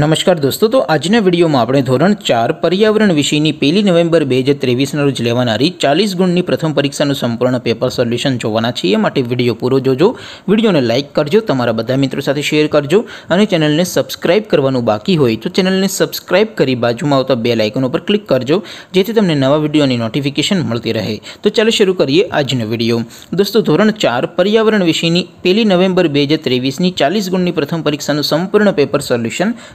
नमस्कार दोस्तों तो आज ने वीडियो में आपणै ધોરણ 4 પર્યાવરણ વિષયની 1લી નવેમ્બર 2023 ના રોજ લેવાનારી 40 ગુણની પ્રથમ પરીક્ષાનું સંપૂર્ણ પેપર સોલ્યુશન જોવાના છે એ માટે વિડિયો પૂરો જોજો વિડિયોને લાઈક કરજો તમારા બધા મિત્રો સાથે શેર કરજો અને ચેનલને સબ્સ્ક્રાઇબ કરવાનું બાકી હોય તો ચેનલને સબ્સ્ક્રાઇબ કરી बाजूમાં આપતો બેલ આઇકન ઉપર ક્લિક કરજો જેથી તમને નવા વિડિયોની નોટિફિકેશન મળતી રહે તો ચાલો શરૂ કરીએ આજનો વિડિયો दोस्तों ધોરણ 4 પર્યાવરણ વિષયની 1લી નવેમ્બર 2023 ની 40 ગુણની પ્રથમ પરીક્ષાનું સંપૂર્ણ પેપર સોલ્યુશન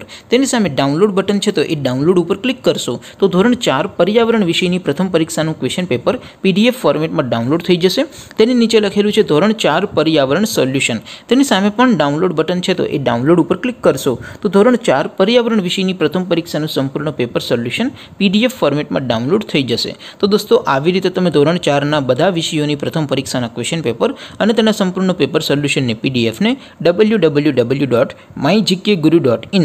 ઉપર તેની સામે ડાઉનલોડ બટન છે તો એ ડાઉનલોડ ઉપર ક્લિક કરશો તો ધોરણ ચાર પર્યાવરણ વિષયની પ્રથમ પરીક્ષાનું ક્વેશ્ચન પેપર પીડીએફ ફોર્મેટમાં ડાઉનલોડ થઈ જશે તેની નીચે લખેલું છે ધોરણ ચાર પર્યાવરણ સોલ્યુશન તેની સામે પણ ડાઉનલોડ બટન છે તો એ ડાઉનલોડ ઉપર ક્લિક કરશો તો ધોરણ ચાર પર્યાવરણ વિષયની પ્રથમ પરીક્ષાનું સંપૂર્ણ પેપર સોલ્યુશન પીડીએફ ફોર્મેટમાં ડાઉનલોડ થઈ જશે તો દોસ્તો આવી રીતે તમે ધોરણ ચારના બધા વિષયોની પ્રથમ પરીક્ષાના ક્વેશ્ચન પેપર અને તેના સંપૂર્ણ પેપર સોલ્યુશનને પીડીએફને W W W dot my GK guru dot in